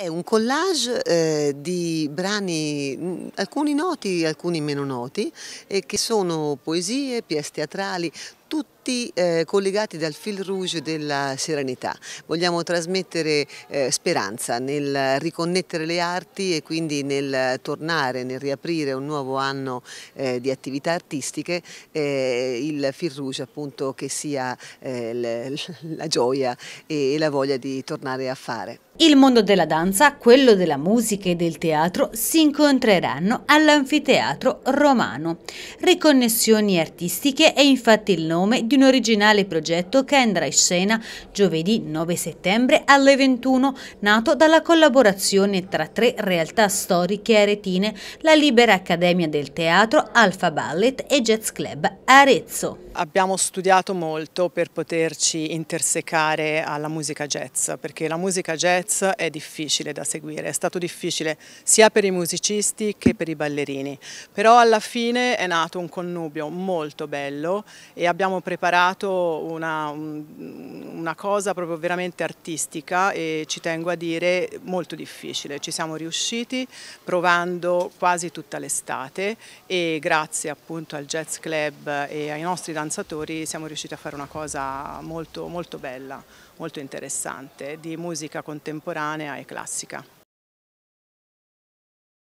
È un collage eh, di brani, alcuni noti, alcuni meno noti, eh, che sono poesie, pièce teatrali, tutti eh, collegati dal fil rouge della serenità. Vogliamo trasmettere eh, speranza nel riconnettere le arti e quindi nel tornare, nel riaprire un nuovo anno eh, di attività artistiche, eh, il fil rouge appunto che sia eh, la gioia e, e la voglia di tornare a fare. Il mondo della danza, quello della musica e del teatro si incontreranno all'Anfiteatro Romano. Riconnessioni artistiche è infatti il nome nome di un originale progetto che andrà in scena giovedì 9 settembre alle 21, nato dalla collaborazione tra tre realtà storiche aretine, la Libera Accademia del Teatro, Alfa Ballet e Jazz Club Arezzo. Abbiamo studiato molto per poterci intersecare alla musica jazz, perché la musica jazz è difficile da seguire, è stato difficile sia per i musicisti che per i ballerini, però alla fine è nato un connubio molto bello e abbiamo abbiamo preparato una, una, cosa proprio veramente artistica e ci tengo a dire molto difficile. Ci siamo riusciti provando quasi tutta l'estate e grazie appunto al Jazz Club e ai nostri danzatori siamo riusciti a fare una cosa molto, molto bella, molto interessante di musica contemporanea e classica.